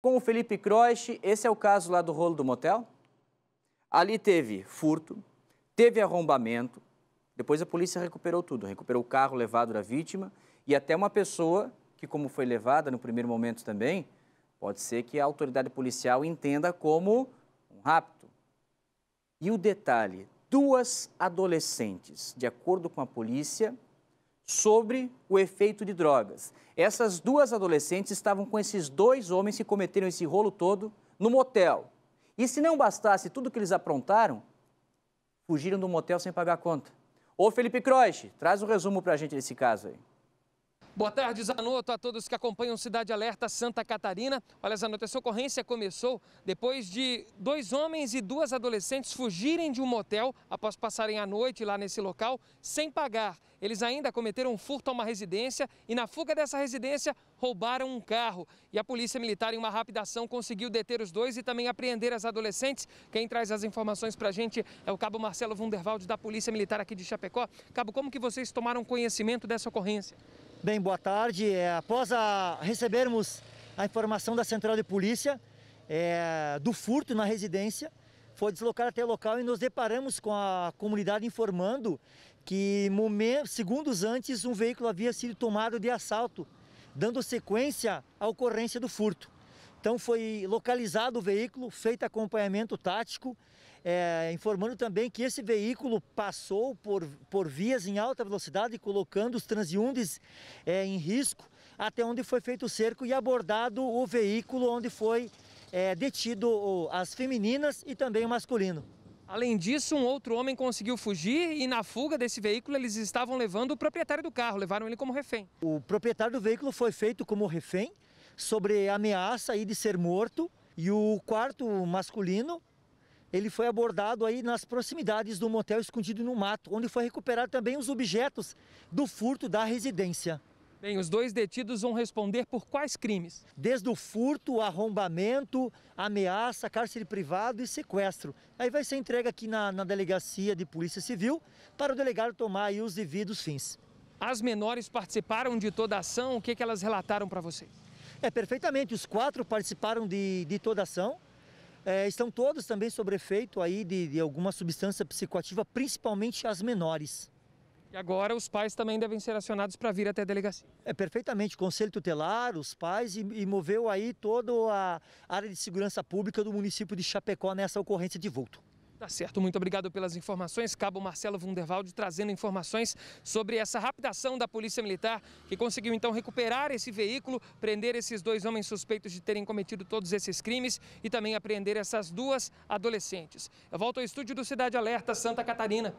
Com o Felipe Croix, esse é o caso lá do rolo do motel. Ali teve furto, teve arrombamento, depois a polícia recuperou tudo, recuperou o carro levado da vítima e até uma pessoa que, como foi levada no primeiro momento também, pode ser que a autoridade policial entenda como um rapto. E o detalhe, duas adolescentes, de acordo com a polícia, sobre o efeito de drogas. Essas duas adolescentes estavam com esses dois homens que cometeram esse rolo todo no motel. E se não bastasse tudo que eles aprontaram, fugiram do motel sem pagar a conta. Ô Felipe Croix, traz o um resumo para a gente desse caso aí. Boa tarde, Zanotto, a todos que acompanham Cidade Alerta Santa Catarina. Olha, Zanotto, essa ocorrência começou depois de dois homens e duas adolescentes fugirem de um motel após passarem a noite lá nesse local sem pagar. Eles ainda cometeram um furto a uma residência e, na fuga dessa residência, roubaram um carro. E a Polícia Militar, em uma rápida ação, conseguiu deter os dois e também apreender as adolescentes. Quem traz as informações para a gente é o Cabo Marcelo Wunderwald, da Polícia Militar aqui de Chapecó. Cabo, como que vocês tomaram conhecimento dessa ocorrência? Bem, boa tarde. É, após a, recebermos a informação da central de polícia é, do furto na residência, foi deslocado até o local e nos deparamos com a comunidade informando que segundos antes um veículo havia sido tomado de assalto, dando sequência à ocorrência do furto. Então foi localizado o veículo, feito acompanhamento tático, é, informando também que esse veículo passou por, por vias em alta velocidade, colocando os Transiundes é, em risco, até onde foi feito o cerco e abordado o veículo onde foi é, detido as femininas e também o masculino. Além disso, um outro homem conseguiu fugir e na fuga desse veículo eles estavam levando o proprietário do carro, levaram ele como refém. O proprietário do veículo foi feito como refém, sobre ameaça aí de ser morto. E o quarto masculino, ele foi abordado aí nas proximidades do motel escondido no mato, onde foi recuperado também os objetos do furto da residência. Bem, os dois detidos vão responder por quais crimes? Desde o furto, arrombamento, ameaça, cárcere privado e sequestro. Aí vai ser entregue aqui na, na delegacia de Polícia Civil para o delegado tomar aí os devidos fins. As menores participaram de toda a ação, o que, que elas relataram para vocês? É, perfeitamente. Os quatro participaram de, de toda a ação. É, estão todos também sobre efeito aí de, de alguma substância psicoativa, principalmente as menores. E agora os pais também devem ser acionados para vir até a delegacia. É, perfeitamente. Conselho tutelar, os pais e, e, moveu aí toda a área de segurança pública do município de Chapecó nessa ocorrência de vulto. Tá certo, muito obrigado pelas informações. Cabo Marcelo Wunderwald trazendo informações sobre essa raptação da Polícia Militar, que conseguiu então recuperar esse veículo, prender esses dois homens suspeitos de terem cometido todos esses crimes e também apreender essas duas adolescentes. Eu volto ao estúdio do Cidade Alerta Santa Catarina.